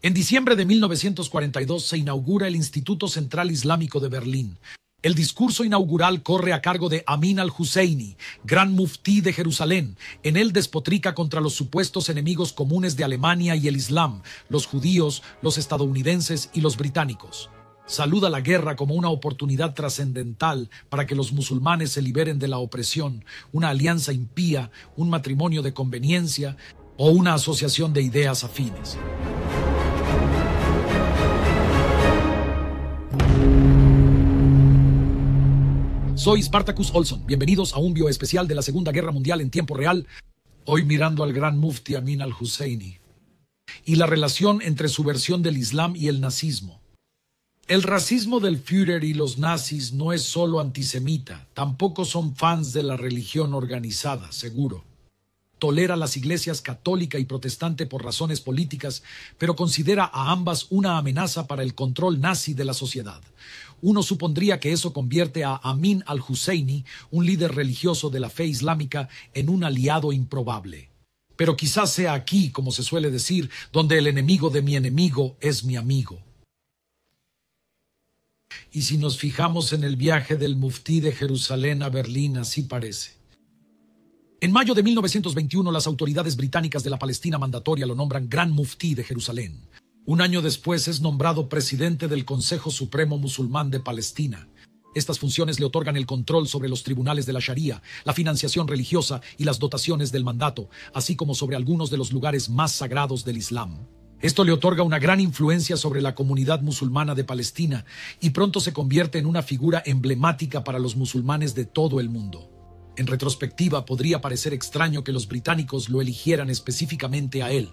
En diciembre de 1942 se inaugura el Instituto Central Islámico de Berlín. El discurso inaugural corre a cargo de Amin al-Husseini, gran muftí de Jerusalén. En él despotrica contra los supuestos enemigos comunes de Alemania y el Islam, los judíos, los estadounidenses y los británicos. Saluda la guerra como una oportunidad trascendental para que los musulmanes se liberen de la opresión, una alianza impía, un matrimonio de conveniencia o una asociación de ideas afines. Soy Spartacus Olson. Bienvenidos a un especial de la Segunda Guerra Mundial en tiempo real. Hoy mirando al gran mufti Amin al-Husseini y la relación entre su versión del Islam y el nazismo. El racismo del Führer y los nazis no es solo antisemita, tampoco son fans de la religión organizada, seguro tolera las iglesias católica y protestante por razones políticas, pero considera a ambas una amenaza para el control nazi de la sociedad. Uno supondría que eso convierte a Amin al-Husseini, un líder religioso de la fe islámica, en un aliado improbable. Pero quizás sea aquí, como se suele decir, donde el enemigo de mi enemigo es mi amigo. Y si nos fijamos en el viaje del muftí de Jerusalén a Berlín, así parece. En mayo de 1921, las autoridades británicas de la Palestina mandatoria lo nombran Gran Muftí de Jerusalén. Un año después es nombrado presidente del Consejo Supremo Musulmán de Palestina. Estas funciones le otorgan el control sobre los tribunales de la Sharia, la financiación religiosa y las dotaciones del mandato, así como sobre algunos de los lugares más sagrados del Islam. Esto le otorga una gran influencia sobre la comunidad musulmana de Palestina y pronto se convierte en una figura emblemática para los musulmanes de todo el mundo. En retrospectiva, podría parecer extraño que los británicos lo eligieran específicamente a él,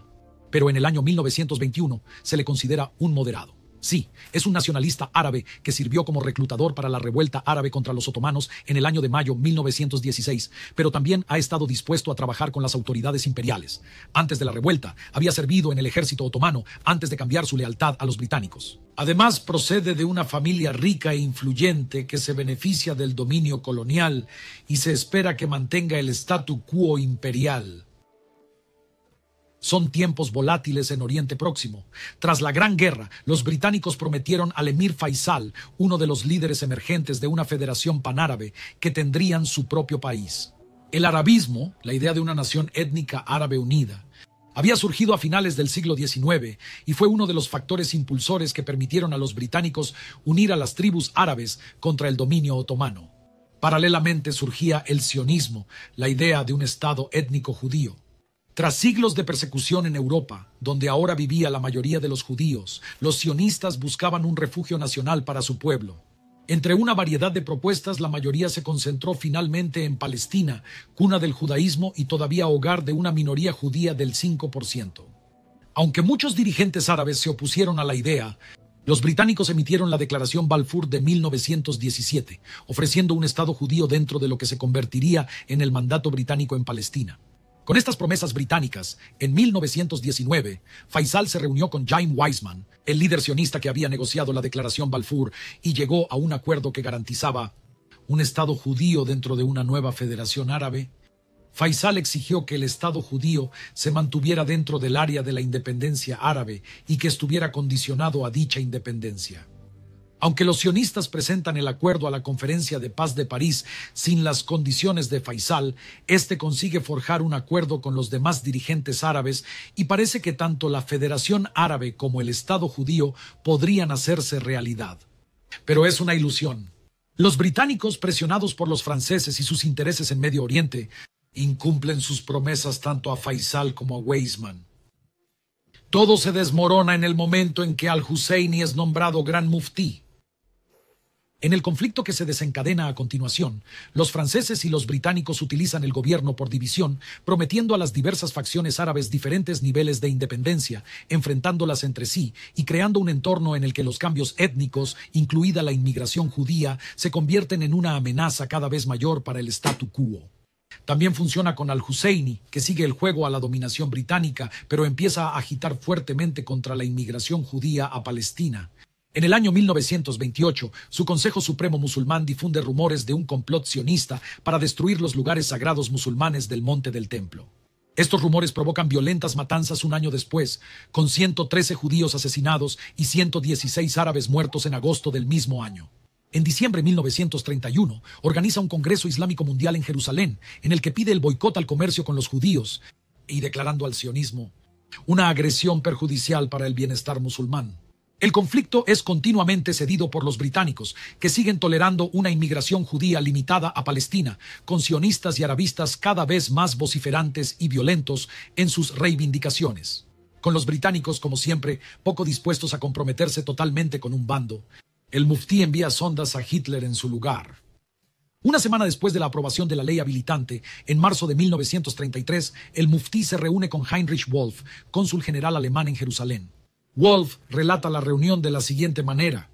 pero en el año 1921 se le considera un moderado. Sí, es un nacionalista árabe que sirvió como reclutador para la revuelta árabe contra los otomanos en el año de mayo 1916, pero también ha estado dispuesto a trabajar con las autoridades imperiales. Antes de la revuelta, había servido en el ejército otomano antes de cambiar su lealtad a los británicos. Además, procede de una familia rica e influyente que se beneficia del dominio colonial y se espera que mantenga el statu quo imperial. Son tiempos volátiles en Oriente Próximo. Tras la Gran Guerra, los británicos prometieron al emir Faisal, uno de los líderes emergentes de una federación panárabe, que tendrían su propio país. El arabismo, la idea de una nación étnica árabe unida, había surgido a finales del siglo XIX y fue uno de los factores impulsores que permitieron a los británicos unir a las tribus árabes contra el dominio otomano. Paralelamente surgía el sionismo, la idea de un Estado étnico judío. Tras siglos de persecución en Europa, donde ahora vivía la mayoría de los judíos, los sionistas buscaban un refugio nacional para su pueblo. Entre una variedad de propuestas, la mayoría se concentró finalmente en Palestina, cuna del judaísmo y todavía hogar de una minoría judía del 5%. Aunque muchos dirigentes árabes se opusieron a la idea, los británicos emitieron la Declaración Balfour de 1917, ofreciendo un Estado judío dentro de lo que se convertiría en el mandato británico en Palestina. Con estas promesas británicas, en 1919, Faisal se reunió con James Weisman, el líder sionista que había negociado la declaración Balfour, y llegó a un acuerdo que garantizaba un Estado judío dentro de una nueva federación árabe. Faisal exigió que el Estado judío se mantuviera dentro del área de la independencia árabe y que estuviera condicionado a dicha independencia. Aunque los sionistas presentan el acuerdo a la Conferencia de Paz de París sin las condiciones de Faisal, este consigue forjar un acuerdo con los demás dirigentes árabes y parece que tanto la Federación Árabe como el Estado judío podrían hacerse realidad. Pero es una ilusión. Los británicos, presionados por los franceses y sus intereses en Medio Oriente, incumplen sus promesas tanto a Faisal como a Weizmann. Todo se desmorona en el momento en que al-Husseini es nombrado gran muftí. En el conflicto que se desencadena a continuación, los franceses y los británicos utilizan el gobierno por división, prometiendo a las diversas facciones árabes diferentes niveles de independencia, enfrentándolas entre sí y creando un entorno en el que los cambios étnicos, incluida la inmigración judía, se convierten en una amenaza cada vez mayor para el statu quo. También funciona con Al-Husseini, que sigue el juego a la dominación británica, pero empieza a agitar fuertemente contra la inmigración judía a Palestina. En el año 1928, su Consejo Supremo Musulmán difunde rumores de un complot sionista para destruir los lugares sagrados musulmanes del Monte del Templo. Estos rumores provocan violentas matanzas un año después, con 113 judíos asesinados y 116 árabes muertos en agosto del mismo año. En diciembre de 1931, organiza un Congreso Islámico Mundial en Jerusalén, en el que pide el boicot al comercio con los judíos y declarando al sionismo una agresión perjudicial para el bienestar musulmán. El conflicto es continuamente cedido por los británicos, que siguen tolerando una inmigración judía limitada a Palestina, con sionistas y arabistas cada vez más vociferantes y violentos en sus reivindicaciones. Con los británicos, como siempre, poco dispuestos a comprometerse totalmente con un bando, el muftí envía sondas a Hitler en su lugar. Una semana después de la aprobación de la ley habilitante, en marzo de 1933, el muftí se reúne con Heinrich Wolf, cónsul general alemán en Jerusalén. Wolf relata la reunión de la siguiente manera.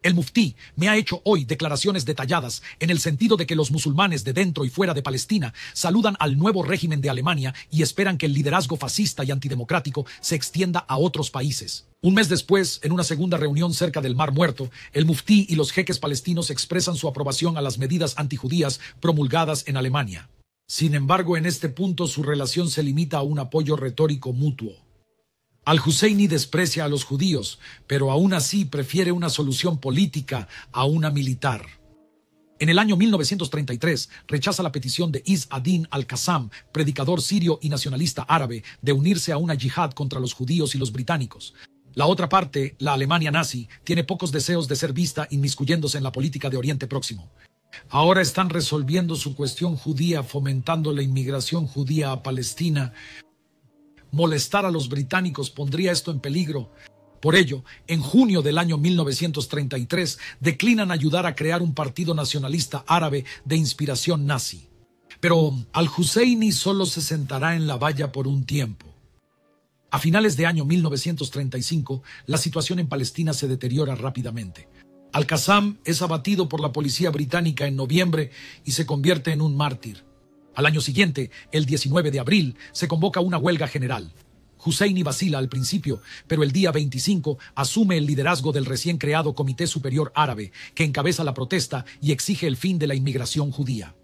El muftí me ha hecho hoy declaraciones detalladas en el sentido de que los musulmanes de dentro y fuera de Palestina saludan al nuevo régimen de Alemania y esperan que el liderazgo fascista y antidemocrático se extienda a otros países. Un mes después, en una segunda reunión cerca del Mar Muerto, el muftí y los jeques palestinos expresan su aprobación a las medidas antijudías promulgadas en Alemania. Sin embargo, en este punto su relación se limita a un apoyo retórico mutuo. Al-Husseini desprecia a los judíos, pero aún así prefiere una solución política a una militar. En el año 1933 rechaza la petición de Is al-Qassam, predicador sirio y nacionalista árabe, de unirse a una yihad contra los judíos y los británicos. La otra parte, la Alemania nazi, tiene pocos deseos de ser vista inmiscuyéndose en la política de Oriente Próximo. Ahora están resolviendo su cuestión judía fomentando la inmigración judía a Palestina, Molestar a los británicos pondría esto en peligro. Por ello, en junio del año 1933 declinan ayudar a crear un partido nacionalista árabe de inspiración nazi. Pero al-Husseini solo se sentará en la valla por un tiempo. A finales de año 1935, la situación en Palestina se deteriora rápidamente. Al-Qassam es abatido por la policía británica en noviembre y se convierte en un mártir. Al año siguiente, el 19 de abril, se convoca una huelga general. Husseini vacila al principio, pero el día 25 asume el liderazgo del recién creado Comité Superior Árabe, que encabeza la protesta y exige el fin de la inmigración judía.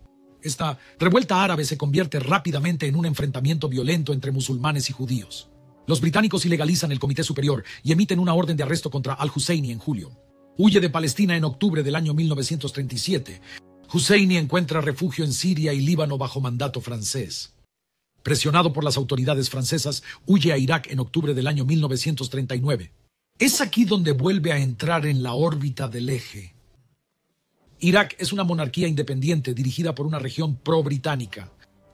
Esta revuelta árabe se convierte rápidamente en un enfrentamiento violento entre musulmanes y judíos. Los británicos ilegalizan el Comité Superior y emiten una orden de arresto contra al-Husseini en julio. Huye de Palestina en octubre del año 1937, Husseini encuentra refugio en Siria y Líbano bajo mandato francés. Presionado por las autoridades francesas, huye a Irak en octubre del año 1939. Es aquí donde vuelve a entrar en la órbita del eje. Irak es una monarquía independiente dirigida por una región pro-británica,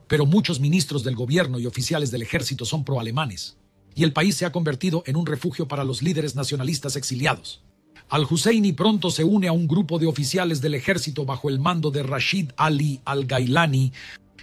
pero muchos ministros del gobierno y oficiales del ejército son pro-alemanes, y el país se ha convertido en un refugio para los líderes nacionalistas exiliados. Al-Husseini pronto se une a un grupo de oficiales del ejército bajo el mando de Rashid Ali al-Gailani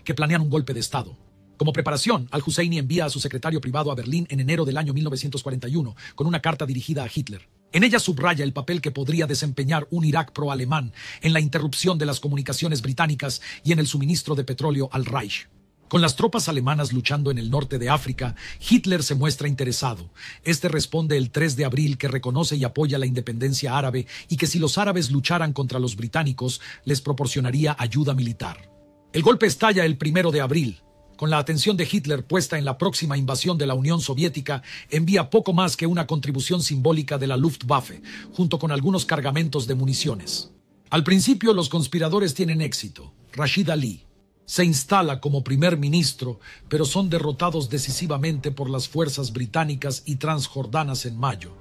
que planean un golpe de Estado. Como preparación, al-Husseini envía a su secretario privado a Berlín en enero del año 1941 con una carta dirigida a Hitler. En ella subraya el papel que podría desempeñar un Irak pro-alemán en la interrupción de las comunicaciones británicas y en el suministro de petróleo al Reich. Con las tropas alemanas luchando en el norte de África, Hitler se muestra interesado. Este responde el 3 de abril que reconoce y apoya la independencia árabe y que si los árabes lucharan contra los británicos les proporcionaría ayuda militar. El golpe estalla el 1 de abril. Con la atención de Hitler puesta en la próxima invasión de la Unión Soviética, envía poco más que una contribución simbólica de la Luftwaffe, junto con algunos cargamentos de municiones. Al principio los conspiradores tienen éxito. Rashid Ali, se instala como primer ministro, pero son derrotados decisivamente por las fuerzas británicas y transjordanas en mayo.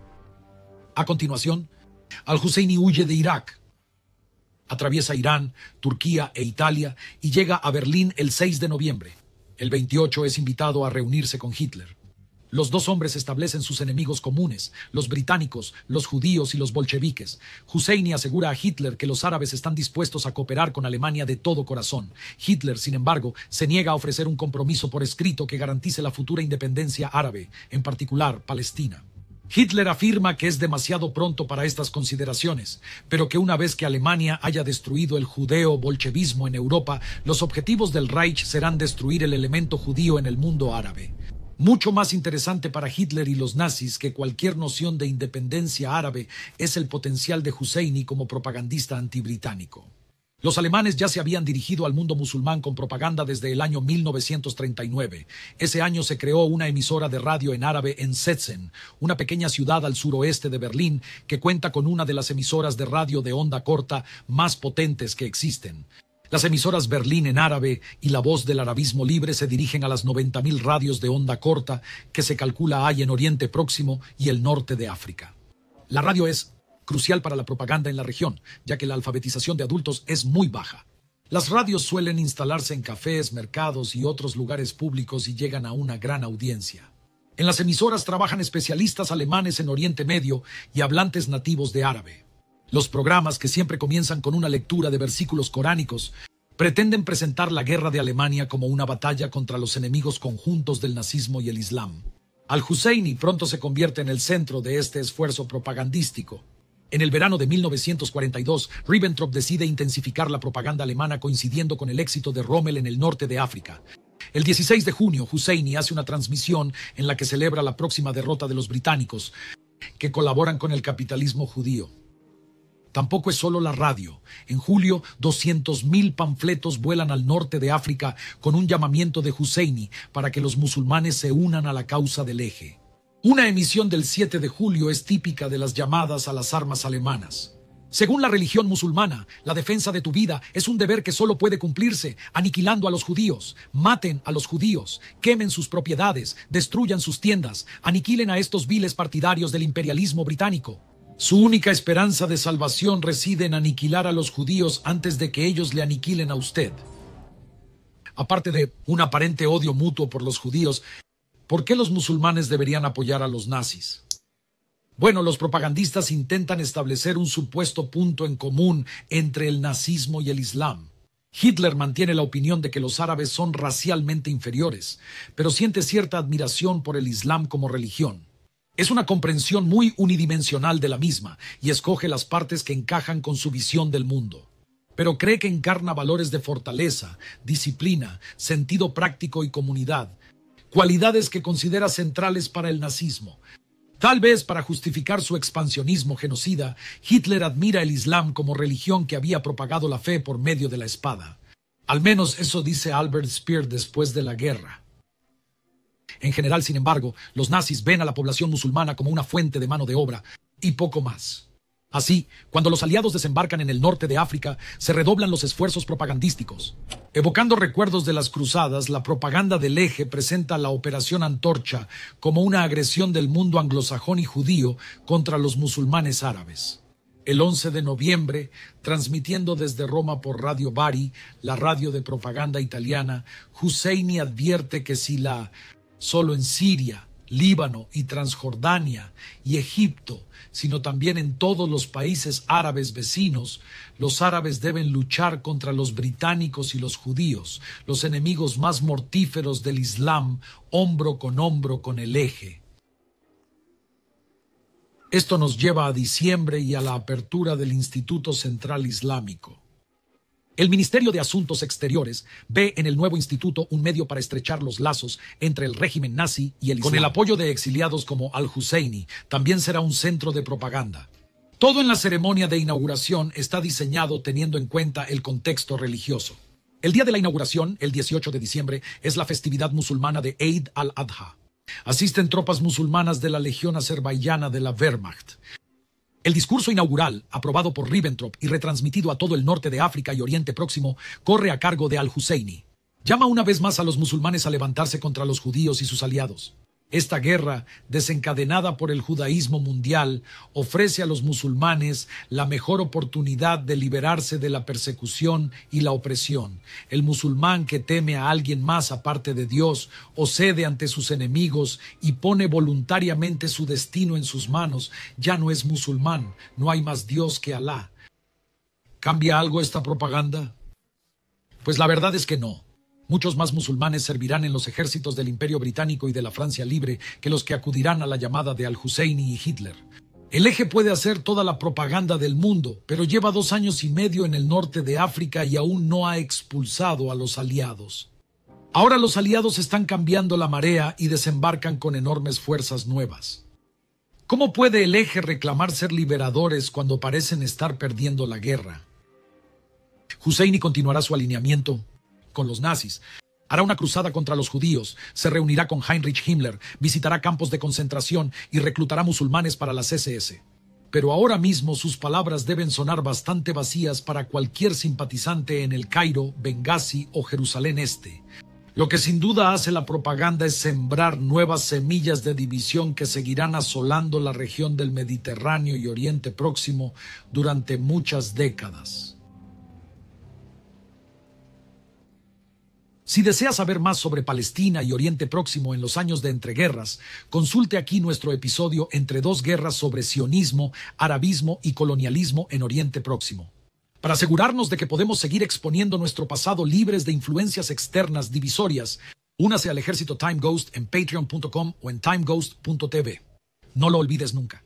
A continuación, al-Husseini huye de Irak, atraviesa Irán, Turquía e Italia y llega a Berlín el 6 de noviembre. El 28 es invitado a reunirse con Hitler. Los dos hombres establecen sus enemigos comunes, los británicos, los judíos y los bolcheviques. Husseini asegura a Hitler que los árabes están dispuestos a cooperar con Alemania de todo corazón. Hitler, sin embargo, se niega a ofrecer un compromiso por escrito que garantice la futura independencia árabe, en particular Palestina. Hitler afirma que es demasiado pronto para estas consideraciones, pero que una vez que Alemania haya destruido el judeo-bolchevismo en Europa, los objetivos del Reich serán destruir el elemento judío en el mundo árabe. Mucho más interesante para Hitler y los nazis que cualquier noción de independencia árabe es el potencial de Husseini como propagandista antibritánico. Los alemanes ya se habían dirigido al mundo musulmán con propaganda desde el año 1939. Ese año se creó una emisora de radio en árabe en Setzen, una pequeña ciudad al suroeste de Berlín que cuenta con una de las emisoras de radio de onda corta más potentes que existen. Las emisoras Berlín en árabe y La Voz del Arabismo Libre se dirigen a las 90.000 radios de onda corta que se calcula hay en Oriente Próximo y el norte de África. La radio es crucial para la propaganda en la región, ya que la alfabetización de adultos es muy baja. Las radios suelen instalarse en cafés, mercados y otros lugares públicos y llegan a una gran audiencia. En las emisoras trabajan especialistas alemanes en Oriente Medio y hablantes nativos de árabe. Los programas que siempre comienzan con una lectura de versículos coránicos pretenden presentar la guerra de Alemania como una batalla contra los enemigos conjuntos del nazismo y el Islam. Al-Husseini pronto se convierte en el centro de este esfuerzo propagandístico. En el verano de 1942, Ribbentrop decide intensificar la propaganda alemana coincidiendo con el éxito de Rommel en el norte de África. El 16 de junio, Husseini hace una transmisión en la que celebra la próxima derrota de los británicos, que colaboran con el capitalismo judío. Tampoco es solo la radio. En julio, 200.000 panfletos vuelan al norte de África con un llamamiento de Husseini para que los musulmanes se unan a la causa del eje. Una emisión del 7 de julio es típica de las llamadas a las armas alemanas. Según la religión musulmana, la defensa de tu vida es un deber que solo puede cumplirse aniquilando a los judíos. Maten a los judíos, quemen sus propiedades, destruyan sus tiendas, aniquilen a estos viles partidarios del imperialismo británico. Su única esperanza de salvación reside en aniquilar a los judíos antes de que ellos le aniquilen a usted. Aparte de un aparente odio mutuo por los judíos, ¿por qué los musulmanes deberían apoyar a los nazis? Bueno, los propagandistas intentan establecer un supuesto punto en común entre el nazismo y el Islam. Hitler mantiene la opinión de que los árabes son racialmente inferiores, pero siente cierta admiración por el Islam como religión. Es una comprensión muy unidimensional de la misma y escoge las partes que encajan con su visión del mundo. Pero cree que encarna valores de fortaleza, disciplina, sentido práctico y comunidad, cualidades que considera centrales para el nazismo. Tal vez para justificar su expansionismo genocida, Hitler admira el Islam como religión que había propagado la fe por medio de la espada. Al menos eso dice Albert Speer después de la guerra. En general, sin embargo, los nazis ven a la población musulmana como una fuente de mano de obra y poco más. Así, cuando los aliados desembarcan en el norte de África, se redoblan los esfuerzos propagandísticos. Evocando recuerdos de las cruzadas, la propaganda del eje presenta la Operación Antorcha como una agresión del mundo anglosajón y judío contra los musulmanes árabes. El 11 de noviembre, transmitiendo desde Roma por Radio Bari, la radio de propaganda italiana, Husseini advierte que si la solo en Siria, Líbano y Transjordania y Egipto, sino también en todos los países árabes vecinos, los árabes deben luchar contra los británicos y los judíos, los enemigos más mortíferos del Islam, hombro con hombro con el eje. Esto nos lleva a diciembre y a la apertura del Instituto Central Islámico. El Ministerio de Asuntos Exteriores ve en el nuevo instituto un medio para estrechar los lazos entre el régimen nazi y el Islam. Con el apoyo de exiliados como Al-Husseini, también será un centro de propaganda. Todo en la ceremonia de inauguración está diseñado teniendo en cuenta el contexto religioso. El día de la inauguración, el 18 de diciembre, es la festividad musulmana de Eid al-Adha. Asisten tropas musulmanas de la Legión Azerbaiyana de la Wehrmacht. El discurso inaugural, aprobado por Ribbentrop y retransmitido a todo el norte de África y Oriente Próximo, corre a cargo de al-Husseini. Llama una vez más a los musulmanes a levantarse contra los judíos y sus aliados. Esta guerra, desencadenada por el judaísmo mundial, ofrece a los musulmanes la mejor oportunidad de liberarse de la persecución y la opresión. El musulmán que teme a alguien más aparte de Dios o cede ante sus enemigos y pone voluntariamente su destino en sus manos, ya no es musulmán, no hay más Dios que Alá. ¿Cambia algo esta propaganda? Pues la verdad es que no. Muchos más musulmanes servirán en los ejércitos del Imperio Británico y de la Francia Libre que los que acudirán a la llamada de Al-Husseini y Hitler. El eje puede hacer toda la propaganda del mundo, pero lleva dos años y medio en el norte de África y aún no ha expulsado a los aliados. Ahora los aliados están cambiando la marea y desembarcan con enormes fuerzas nuevas. ¿Cómo puede el eje reclamar ser liberadores cuando parecen estar perdiendo la guerra? Husseini continuará su alineamiento, con los nazis. Hará una cruzada contra los judíos, se reunirá con Heinrich Himmler, visitará campos de concentración y reclutará musulmanes para las SS. Pero ahora mismo sus palabras deben sonar bastante vacías para cualquier simpatizante en el Cairo, Benghazi o Jerusalén Este. Lo que sin duda hace la propaganda es sembrar nuevas semillas de división que seguirán asolando la región del Mediterráneo y Oriente Próximo durante muchas décadas. Si desea saber más sobre Palestina y Oriente Próximo en los años de entreguerras, consulte aquí nuestro episodio Entre dos guerras sobre sionismo, arabismo y colonialismo en Oriente Próximo. Para asegurarnos de que podemos seguir exponiendo nuestro pasado libres de influencias externas divisorias, únase al ejército Time Ghost en patreon.com o en timeghost.tv. No lo olvides nunca.